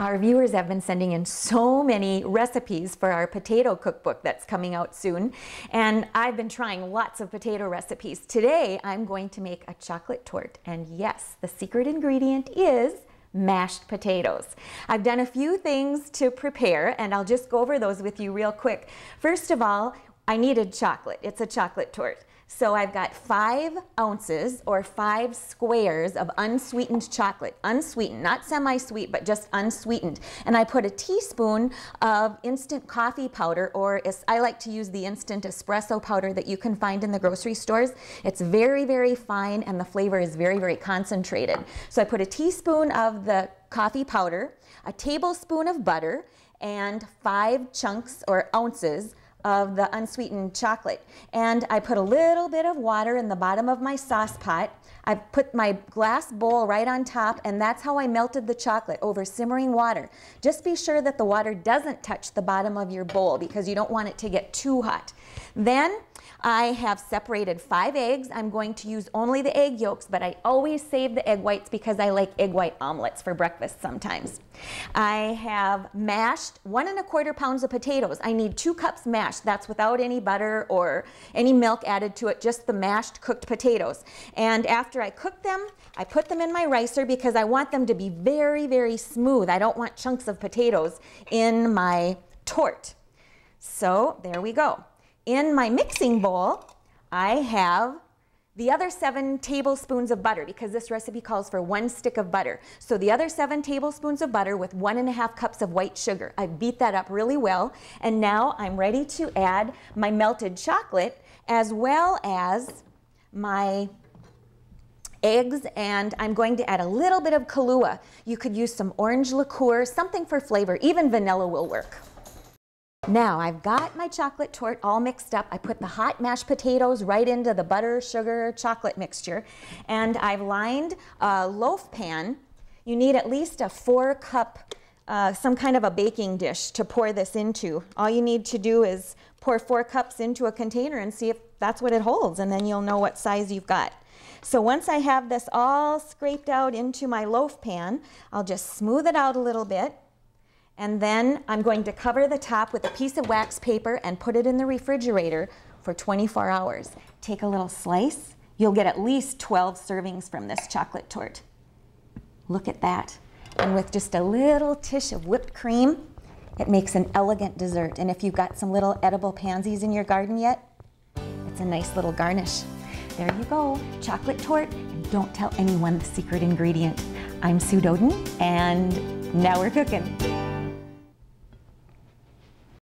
Our viewers have been sending in so many recipes for our potato cookbook that's coming out soon, and I've been trying lots of potato recipes. Today, I'm going to make a chocolate torte, and yes, the secret ingredient is mashed potatoes. I've done a few things to prepare, and I'll just go over those with you real quick. First of all, I needed chocolate. It's a chocolate torte. So I've got five ounces or five squares of unsweetened chocolate, unsweetened, not semi-sweet, but just unsweetened. And I put a teaspoon of instant coffee powder, or I like to use the instant espresso powder that you can find in the grocery stores. It's very, very fine and the flavor is very, very concentrated. So I put a teaspoon of the coffee powder, a tablespoon of butter, and five chunks or ounces of the unsweetened chocolate. And I put a little bit of water in the bottom of my sauce pot. I put my glass bowl right on top, and that's how I melted the chocolate over simmering water. Just be sure that the water doesn't touch the bottom of your bowl because you don't want it to get too hot. Then I have separated five eggs. I'm going to use only the egg yolks, but I always save the egg whites because I like egg white omelets for breakfast sometimes. I have mashed one and a quarter pounds of potatoes. I need two cups mashed that's without any butter or any milk added to it, just the mashed cooked potatoes. And after I cook them, I put them in my ricer because I want them to be very, very smooth. I don't want chunks of potatoes in my tort. So there we go. In my mixing bowl, I have the other seven tablespoons of butter because this recipe calls for one stick of butter. So the other seven tablespoons of butter with one and a half cups of white sugar. I beat that up really well. And now I'm ready to add my melted chocolate as well as my eggs and I'm going to add a little bit of Kahlua. You could use some orange liqueur, something for flavor. Even vanilla will work. Now I've got my chocolate torte all mixed up. I put the hot mashed potatoes right into the butter, sugar, chocolate mixture. And I've lined a loaf pan. You need at least a four cup, uh, some kind of a baking dish to pour this into. All you need to do is pour four cups into a container and see if that's what it holds. And then you'll know what size you've got. So once I have this all scraped out into my loaf pan, I'll just smooth it out a little bit and then I'm going to cover the top with a piece of wax paper and put it in the refrigerator for 24 hours. Take a little slice. You'll get at least 12 servings from this chocolate torte. Look at that. And with just a little tish of whipped cream, it makes an elegant dessert. And if you've got some little edible pansies in your garden yet, it's a nice little garnish. There you go, chocolate torte. And don't tell anyone the secret ingredient. I'm Sue Doden, and now we're cooking.